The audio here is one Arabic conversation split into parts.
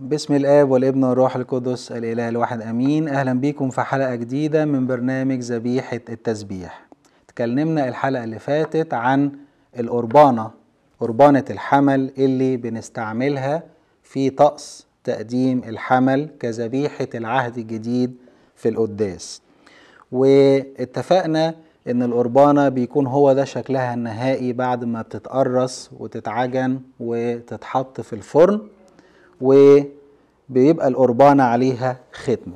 بسم الآب والابن والروح القدس الإله الواحد أمين أهلا بيكم في حلقة جديدة من برنامج ذبيحة التسبيح اتكلمنا الحلقة اللي فاتت عن القربانة قربانة الحمل اللي بنستعملها في طقس تقديم الحمل كذبيحة العهد الجديد في القداس واتفقنا ان القربانة بيكون هو ده شكلها النهائي بعد ما بتتقرص وتتعجن وتتحط في الفرن وبيبقى القربانة عليها ختم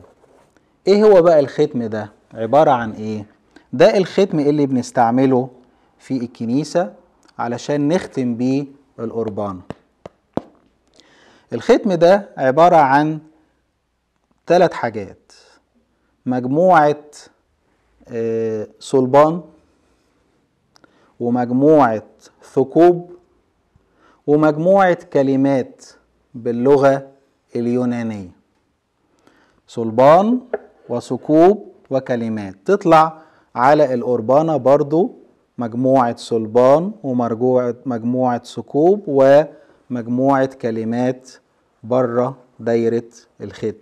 ايه هو بقى الختم ده عبارة عن ايه ده الختم اللي بنستعمله في الكنيسة علشان نختم بيه القربانة الختم ده عبارة عن ثلاث حاجات مجموعة آه، صلبان ومجموعة ثقوب ومجموعة كلمات باللغة اليونانية صلبان وثقوب وكلمات تطلع على الأربانة برضو مجموعة صلبان ومجموعة مجموعة ثقوب ومجموعة كلمات بره دايرة الختم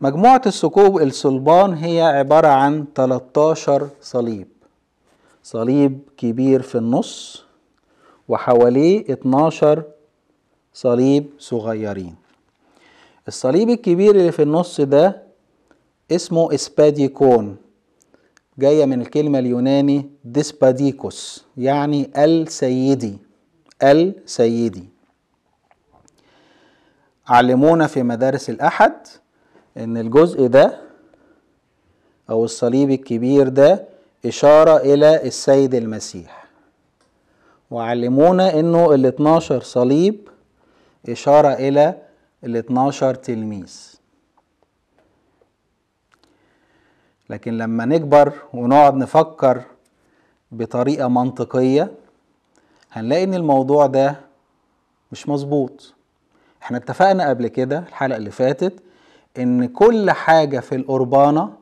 مجموعة الثقوب الصلبان هي عبارة عن 13 صليب صليب كبير في النص وحواليه 12 صليب صغيرين الصليب الكبير اللي في النص ده اسمه اسباديكون جاية من الكلمة اليوناني ديسباديكوس يعني السيدي السيدي علمونا في مدارس الأحد إن الجزء ده أو الصليب الكبير ده إشارة إلى السيد المسيح وعلمونا إنه ال 12 صليب إشارة إلى ال 12 تلميذ لكن لما نكبر ونقعد نفكر بطريقة منطقية هنلاقي إن الموضوع ده مش مظبوط احنا اتفقنا قبل كده الحلقة اللي فاتت إن كل حاجة في القربانة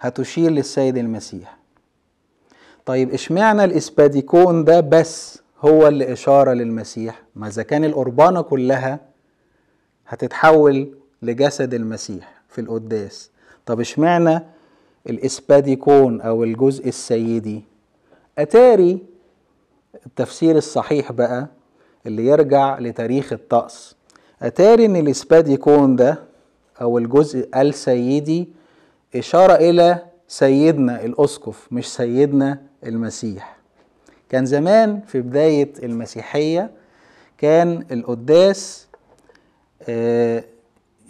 هتشير للسيد المسيح طيب اشمعنى الاسباديكون ده بس هو اللي إشارة للمسيح ما إذا كان القربانة كلها هتتحول لجسد المسيح في القداس طب اشمعنى الإسباديكون أو الجزء السيدي أتاري التفسير الصحيح بقى اللي يرجع لتاريخ الطقس أتاري إن الإسباديكون ده أو الجزء السيدي إشارة إلى سيدنا الأسقف مش سيدنا المسيح كان زمان في بداية المسيحية كان القداس آه،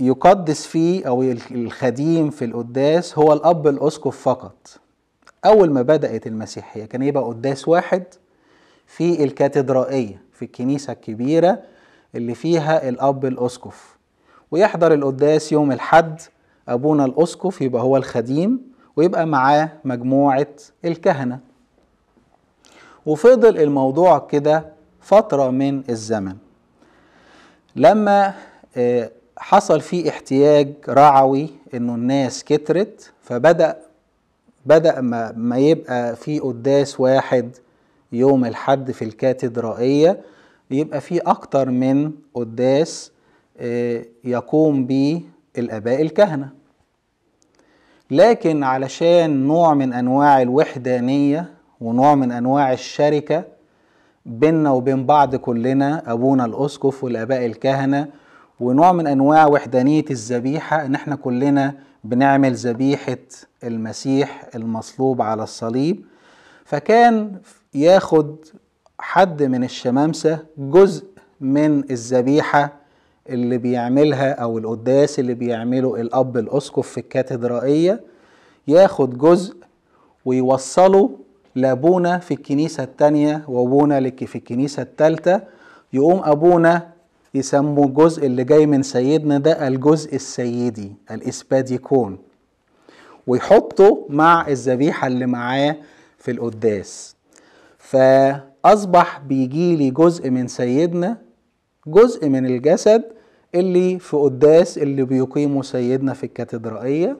يقدس فيه أو الخديم في القداس هو الأب الأسقف فقط أول ما بدأت المسيحية كان يبقى قداس واحد في الكاتدرائية في الكنيسة الكبيرة اللي فيها الأب الأسقف ويحضر القداس يوم الحد أبونا الأسقف يبقى هو الخديم ويبقى معاه مجموعة الكهنة وفضل الموضوع كده فترة من الزمن لما آه، حصل فيه احتياج رعوي انه الناس كترت فبدأ بدأ ما, ما يبقى في قداس واحد يوم الحد في الكاتدرائية يبقى في أكتر من قداس آه، يقوم به الآباء الكهنة لكن علشان نوع من أنواع الوحدانية ونوع من انواع الشركه بيننا وبين بعض كلنا ابونا الاسقف والاباء الكهنه ونوع من انواع وحدانيه الذبيحه ان احنا كلنا بنعمل ذبيحه المسيح المصلوب على الصليب فكان ياخد حد من الشمامسه جزء من الذبيحه اللي بيعملها او القداس اللي بيعمله الاب الاسقف في الكاتدرائيه ياخد جزء ويوصله لابونا في الكنيسة التانية وابونا في الكنيسة التالتة يقوم أبونا يسموا الجزء اللي جاي من سيدنا ده الجزء السيدي الإسباديكون ويحطه مع الذبيحة اللي معاه في القداس فأصبح بيجيلي جزء من سيدنا جزء من الجسد اللي في قداس اللي بيقيمه سيدنا في الكاتدرائية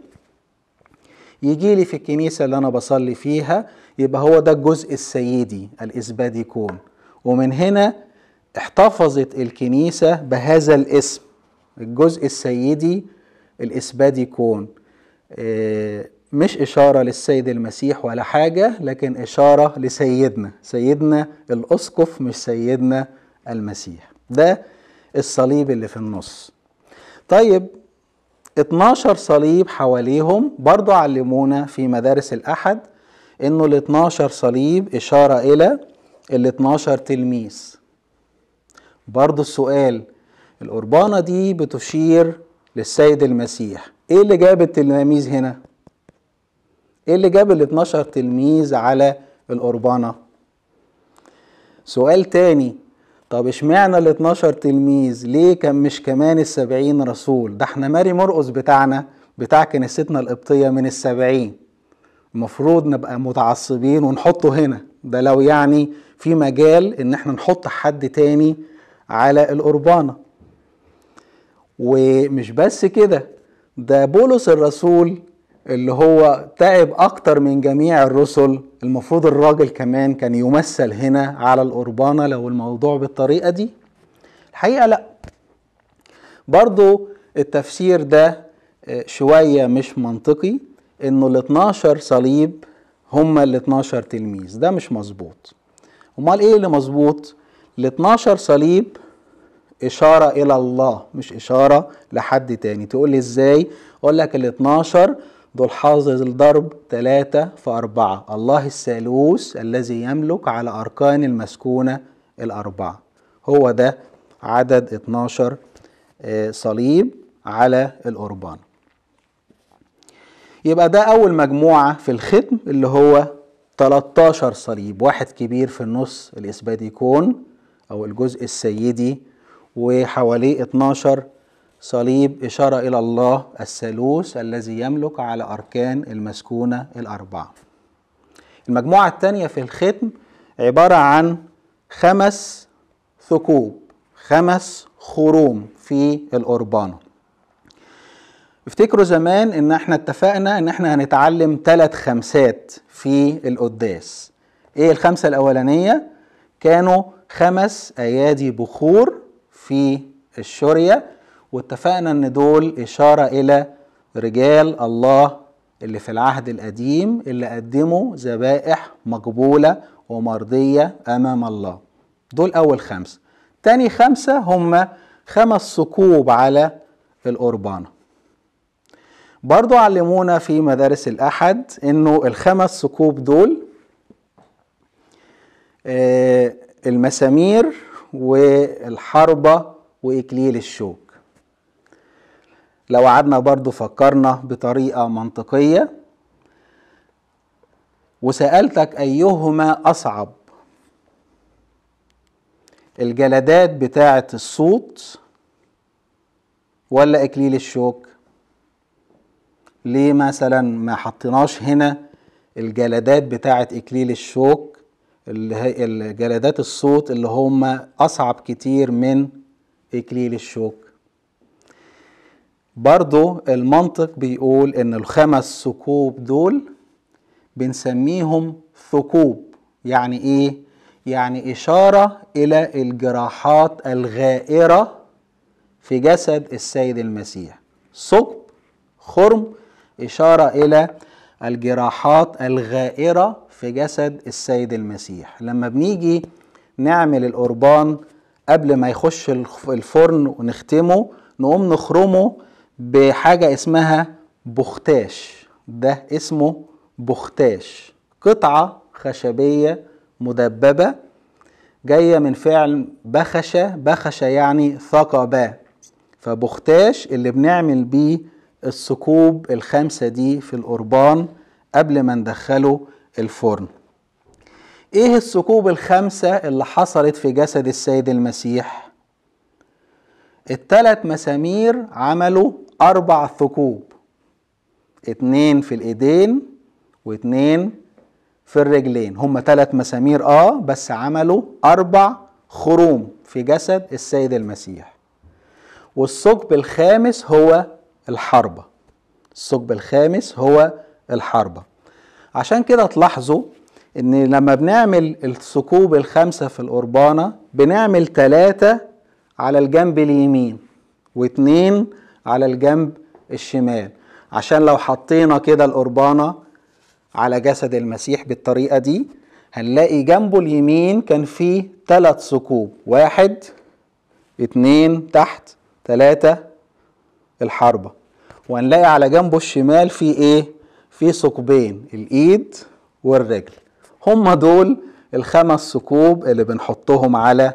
يجي لي في الكنيسة اللي أنا بصلي فيها يبقى هو ده الجزء السيدي الإسبادي يكون ومن هنا احتفظت الكنيسة بهذا الاسم الجزء السيدي الإسبادي يكون آه، مش إشارة للسيد المسيح ولا حاجة لكن إشارة لسيدنا سيدنا الأسقف مش سيدنا المسيح ده الصليب اللي في النص طيب 12 صليب حواليهم برضو علمونا في مدارس الأحد إنه ال 12 صليب إشارة إلى ال 12 تلميذ برضو السؤال القربانة دي بتشير للسيد المسيح إيه اللي جاب التلاميذ هنا؟ إيه اللي جاب ال 12 تلميذ على القربانة؟ سؤال تاني طب اشمعنى ال 12 تلميذ ليه كان مش كمان ال 70 رسول ده احنا ماري مرقص بتاعنا بتاع كنيستنا القبطيه من ال 70 المفروض نبقى متعصبين ونحطه هنا ده لو يعني في مجال ان احنا نحط حد تاني على القربانه ومش بس كده ده بولس الرسول اللي هو تعب اكتر من جميع الرسل المفروض الراجل كمان كان يمثل هنا على القربانة لو الموضوع بالطريقة دي الحقيقة لا برضو التفسير ده آه، شوية مش منطقي انه ال 12 صليب هما ال 12 تلميذ ده مش مظبوط امال ايه اللي مظبوط ال 12 صليب إشارة إلى الله مش إشارة لحد تاني تقول لي إزاي أقول لك ال 12 ذو الحظ الضرب ثلاثة في أربعة الله الثالوث الذي يملك على أركان المسكونة الأربعة هو ده عدد 12 آه، صليب على الأربان يبقى ده أول مجموعة في الختم اللي هو 13 صليب واحد كبير في النص الإسباديكون أو الجزء السيدي وحواليه 12 صليب إشارة إلى الله الثالوث الذي يملك على أركان المسكونة الأربعة المجموعة الثانية في الختم عبارة عن خمس ثقوب خمس خروم في الأربانة افتكروا زمان ان احنا اتفقنا ان احنا هنتعلم ثلاث خمسات في القداس ايه الخمسة الاولانية كانوا خمس ايادي بخور في الشورية واتفقنا ان دول اشاره الى رجال الله اللي في العهد القديم اللي قدموا ذبائح مقبوله ومرضيه امام الله دول اول خمسه تاني خمسه هم خمس ثقوب على القربانه برضو علمونا في مدارس الاحد انه الخمس ثقوب دول آه، المسامير والحربه واكليل الشوك لو قعدنا برضو فكرنا بطريقة منطقية وسألتك أيهما أصعب الجلدات بتاعة الصوت ولا إكليل الشوك ليه مثلا ما حطيناش هنا الجلدات بتاعة إكليل الشوك اللي هي الجلدات الصوت اللي هما أصعب كتير من إكليل الشوك برضو المنطق بيقول ان الخمس ثقوب دول بنسميهم ثقوب يعني ايه يعني اشاره الى الجراحات الغائره في جسد السيد المسيح ثقب خرم اشاره الى الجراحات الغائره في جسد السيد المسيح لما بنيجي نعمل القربان قبل ما يخش الفرن ونختمه نقوم نخرمه بحاجة اسمها بختاش ده اسمه بختاش قطعة خشبية مدببة جاية من فعل بخشة بخشة يعني ثقبة فبختاش اللي بنعمل بيه الثقوب الخمسة دي في القربان قبل ما ندخله الفرن ايه الثقوب الخمسة اللي حصلت في جسد السيد المسيح؟ التلات مسامير عملوا أربع ثقوب اتنين في الإيدين واتنين في الرجلين هما تلات مسامير آه بس عملوا أربع خروم في جسد السيد المسيح والثقب الخامس هو الحربة الثقب الخامس هو الحربة عشان كده تلاحظوا ان لما بنعمل الثقوب الخمسة في القربانة بنعمل ثلاثة على الجنب اليمين واتنين على الجنب الشمال عشان لو حطينا كده القربانة على جسد المسيح بالطريقة دي هنلاقي جنبه اليمين كان فيه تلات ثقوب واحد اتنين تحت تلاتة الحربة وهنلاقي على جنبه الشمال في ايه في ثقبين الايد والرجل هما دول الخمس ثقوب اللي بنحطهم على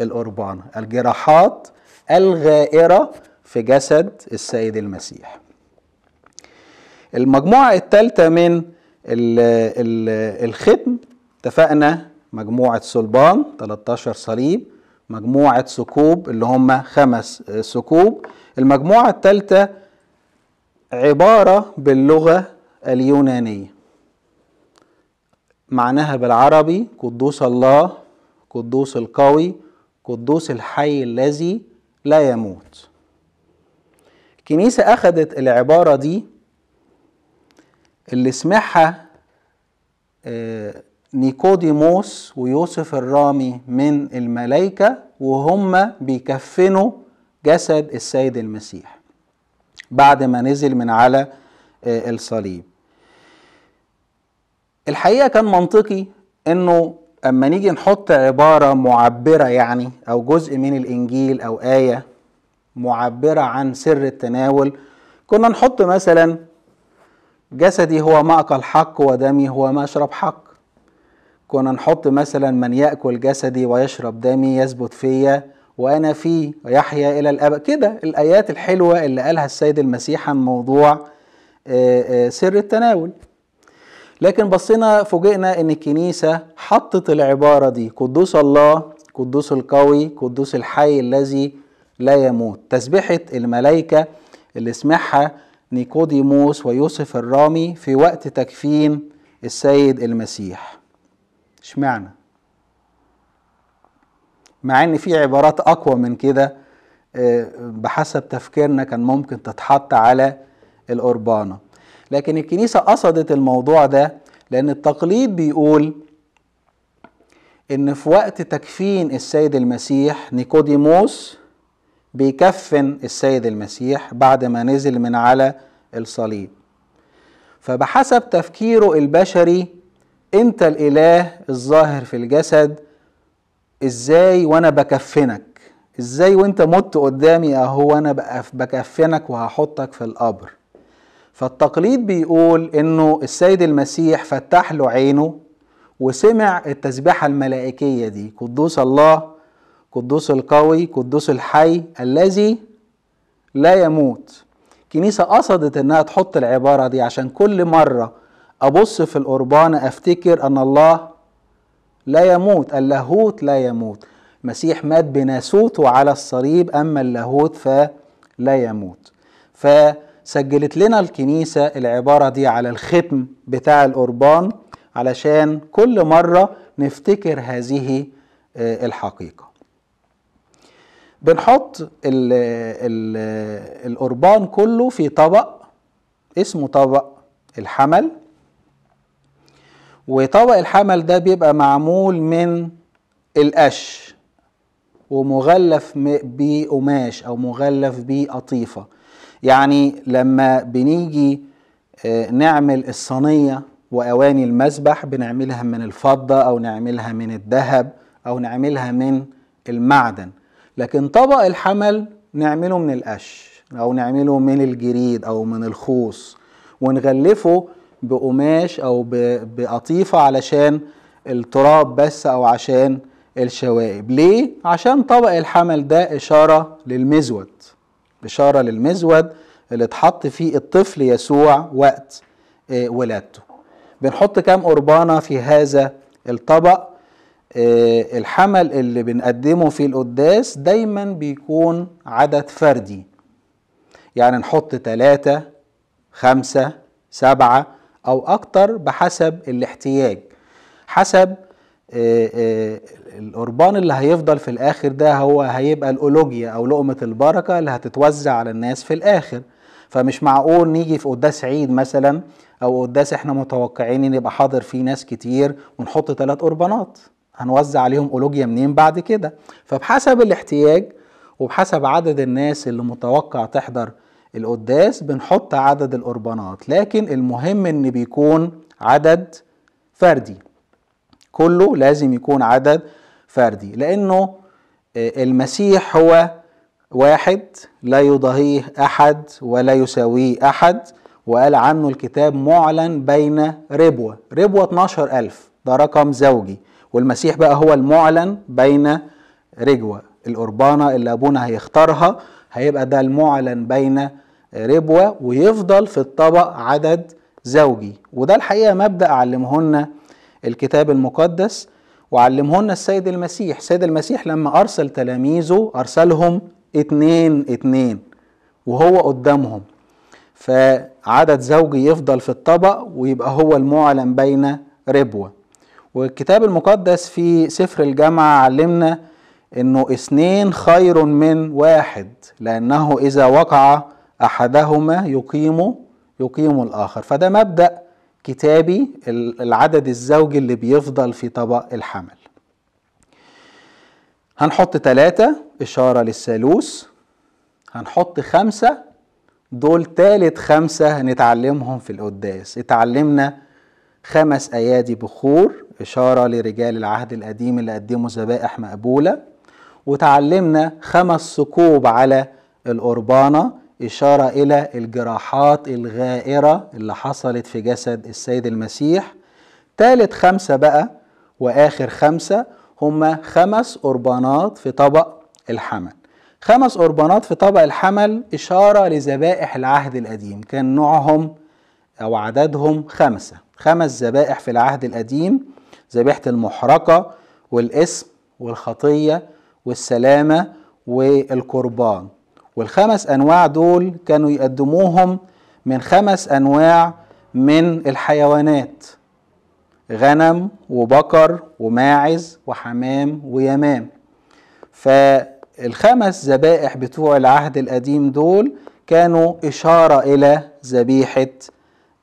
القربانة الجراحات الغائرة في جسد السيد المسيح المجموعة الثالثة من الـ الـ الختم اتفقنا مجموعة صلبان 13 صليب مجموعة ثقوب اللي هم خمس ثقوب المجموعة الثالثة عبارة باللغة اليونانية معناها بالعربي قدوس الله قدوس القوي قدوس الحي الذي لا يموت الكنيسة أخذت العبارة دي اللي سمعها آه، نيكوديموس ويوسف الرامي من الملائكة وهم بيكفنوا جسد السيد المسيح بعد ما نزل من على آه، الصليب الحقيقة كان منطقي انه اما نيجي نحط عباره معبره يعني او جزء من الانجيل او ايه معبره عن سر التناول كنا نحط مثلا جسدي هو ماكل حق ودمي هو مشرب حق كنا نحط مثلا من ياكل جسدي ويشرب دمي يثبت فيا وانا فيه ويحيا الى الابد كده الايات الحلوه اللي قالها السيد المسيح عن موضوع آه، آه، سر التناول لكن بصينا فوجئنا ان الكنيسه حطت العباره دي قدوس الله قدوس القوي قدوس الحي الذي لا يموت تسبحه الملائكه اللي سمعها نيكوديموس ويوسف الرامي في وقت تكفين السيد المسيح اشمعنى مع ان في عبارات اقوى من كده آه، بحسب تفكيرنا كان ممكن تتحط على القربانه لكن الكنيسة قصدت الموضوع ده لأن التقليد بيقول إن في وقت تكفين السيد المسيح نيكوديموس بيكفن السيد المسيح بعد ما نزل من على الصليب فبحسب تفكيره البشري انت الاله الظاهر في الجسد ازاي وانا بكفنك ازاي وانت مت قدامي اهو انا بكفنك وهحطك في القبر فالتقليد بيقول انه السيد المسيح فتح له عينه وسمع التسبيحة الملائكية دي قدوس الله قدوس القوي قدوس الحي الذي لا يموت الكنيسة قصدت انها تحط العبارة دي عشان كل مرة ابص في القربان افتكر ان الله لا يموت اللاهوت لا يموت المسيح مات بناسوته على الصليب اما اللاهوت فلا يموت ف سجلت لنا الكنيسة العبارة دي على الختم بتاع القربان علشان كل مرة نفتكر هذه آه، الحقيقة بنحط القربان كله في طبق اسمه طبق الحمل وطبق الحمل ده بيبقى معمول من القش ومغلف بقماش او مغلف بقطيفه يعني لما بنيجي آه، نعمل الصينية وأواني المسبح بنعملها من الفضة أو نعملها من الذهب أو نعملها من المعدن لكن طبق الحمل نعمله من القش أو نعمله من الجريد أو من الخوص ونغلفه بقماش أو بقطيفة علشان التراب بس أو عشان الشوائب ليه؟ عشان طبق الحمل ده إشارة للمزود بشارة للمزود اللي اتحط فيه الطفل يسوع وقت آه، ولادته بنحط كام قربانة في هذا الطبق آه، الحمل اللي بنقدمه في القداس دايما بيكون عدد فردي يعني نحط ثلاثة خمسة سبعة أو أكتر بحسب الاحتياج حسب القربان اللي هيفضل في الاخر ده هو هيبقى الاولوجيا او لقمه البركه اللي هتتوزع على الناس في الاخر فمش معقول نيجي في قداس عيد مثلا او قداس احنا متوقعين ان يبقى حاضر فيه ناس كتير ونحط ثلاث قربانات هنوزع عليهم اولوجيا منين بعد كده فبحسب الاحتياج وبحسب عدد الناس اللي متوقع تحضر القداس بنحط عدد القربانات لكن المهم ان بيكون عدد فردي كله لازم يكون عدد فردي لأنه آه، المسيح هو واحد لا يضاهيه أحد ولا يساويه أحد وقال عنه الكتاب معلن بين ربوة ربوة 12 ألف ده رقم زوجي والمسيح بقى هو المعلن بين رجوة الأربانة اللي أبونا هيختارها هيبقى ده المعلن بين ربوة ويفضل في الطبق عدد زوجي وده الحقيقة مبدأ علمهن الكتاب المقدس وعلمهن السيد المسيح السيد المسيح لما أرسل تلاميذه أرسلهم اتنين اتنين وهو قدامهم فعدد زوجي يفضل في الطبق ويبقى هو المعلن بين ربوة والكتاب المقدس في سفر الجامعة علمنا انه اثنين خير من واحد لانه اذا وقع احدهما يقيم يقيم الاخر فده مبدأ كتابي العدد الزوجي اللي بيفضل في طبق الحمل هنحط ثلاثة إشارة للثالوث هنحط خمسة دول تالت خمسة هنتعلمهم في القداس اتعلمنا خمس أيادي بخور إشارة لرجال العهد القديم اللي قدموا ذبائح مقبولة وتعلمنا خمس ثقوب على القربانة إشارة إلى الجراحات الغائرة اللي حصلت في جسد السيد المسيح تالت خمسة بقى وآخر خمسة هما خمس قربانات في طبق الحمل خمس قربانات في طبق الحمل إشارة لذبائح العهد القديم كان نوعهم أو عددهم خمسة خمس ذبائح في العهد القديم ذبيحة المحرقة والاسم والخطية والسلامة والقربان والخمس أنواع دول كانوا يقدموهم من خمس أنواع من الحيوانات غنم وبقر وماعز وحمام ويمام فالخمس ذبائح بتوع العهد القديم دول كانوا إشارة إلى ذبيحة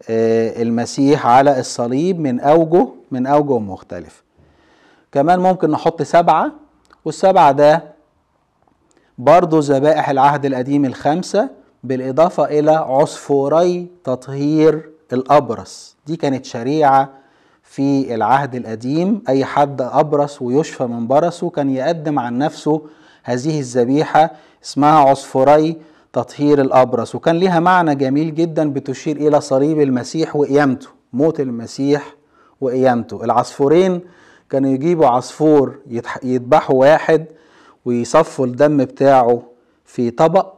آه، المسيح على الصليب من أوجه من أوجه مختلفة كمان ممكن نحط سبعة والسبعة ده برضو ذبائح العهد القديم الخمسة بالإضافة إلى عصفوري تطهير الأبرص دي كانت شريعة في العهد القديم أي حد أبرص ويشفى من برصه كان يقدم عن نفسه هذه الذبيحة اسمها عصفوري تطهير الأبرص وكان لها معنى جميل جدا بتشير إلى صليب المسيح وقيامته موت المسيح وقيامته العصفورين كانوا يجيبوا عصفور يذبحوا واحد ويصفوا الدم بتاعه في طبق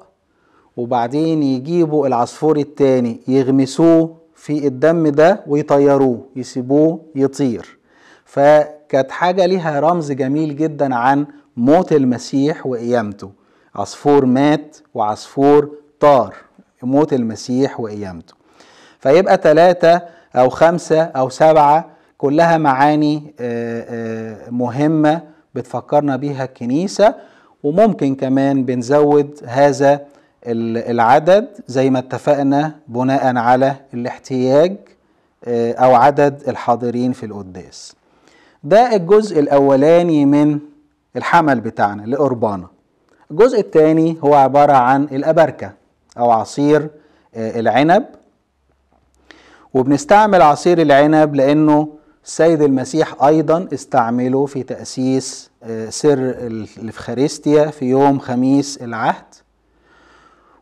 وبعدين يجيبوا العصفور التاني يغمسوه في الدم ده ويطيروه يسيبوه يطير فكانت حاجة ليها رمز جميل جدا عن موت المسيح وقيامته عصفور مات وعصفور طار موت المسيح وقيامته فيبقى ثلاثة أو خمسة أو سبعة كلها معاني آه، آه، مهمة بتفكرنا بيها الكنيسة وممكن كمان بنزود هذا العدد زي ما اتفقنا بناء على الاحتياج آه، أو عدد الحاضرين في القداس ده الجزء الأولاني من الحمل بتاعنا لأربانا الجزء الثاني هو عبارة عن الأبركة أو عصير آه، العنب وبنستعمل عصير العنب لأنه السيد المسيح أيضا استعمله في تأسيس آه، سر الإفخارستيا في يوم خميس العهد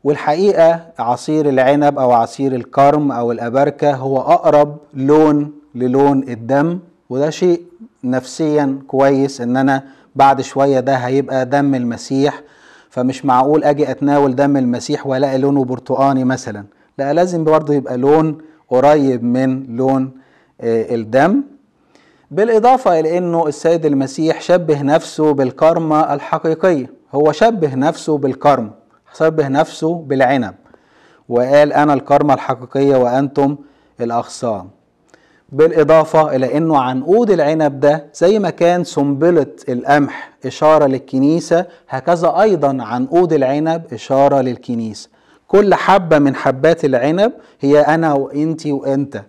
والحقيقة عصير العنب أو عصير الكرم أو الأبركة هو أقرب لون للون الدم وده شيء نفسيا كويس ان انا بعد شوية ده هيبقى دم المسيح فمش معقول اجي اتناول دم المسيح والاقي لونه برتقاني مثلا لا لازم برضه يبقى لون قريب من لون آه، الدم بالإضافة إلى أنه السيد المسيح شبه نفسه بالكرمة الحقيقية هو شبه نفسه بالكرم شبه نفسه بالعنب وقال أنا الكرمة الحقيقية وأنتم الأغصان بالإضافة إلى أنه عنقود العنب ده زي ما كان سنبلة القمح إشارة للكنيسة هكذا أيضا عنقود العنب إشارة للكنيسة كل حبة من حبات العنب هي أنا وإنتي وإنت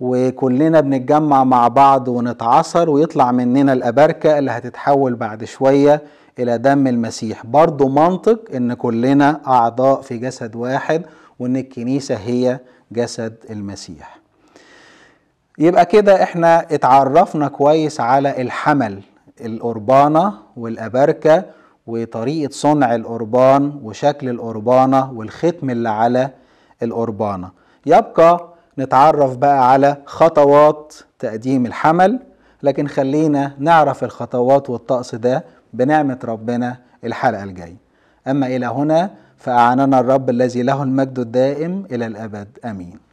وكلنا بنتجمع مع بعض ونتعصر ويطلع مننا الأبركة اللي هتتحول بعد شوية إلى دم المسيح برضو منطق إن كلنا أعضاء في جسد واحد وإن الكنيسة هي جسد المسيح يبقى كده احنا اتعرفنا كويس على الحمل الأربانة والأبركة وطريقة صنع الأربان وشكل الأربانة والختم اللي على الأربانة يبقى نتعرف بقى على خطوات تقديم الحمل لكن خلينا نعرف الخطوات والطقس ده بنعمة ربنا الحلقة الجاية أما إلى هنا فأعاننا الرب الذي له المجد الدائم إلى الأبد آمين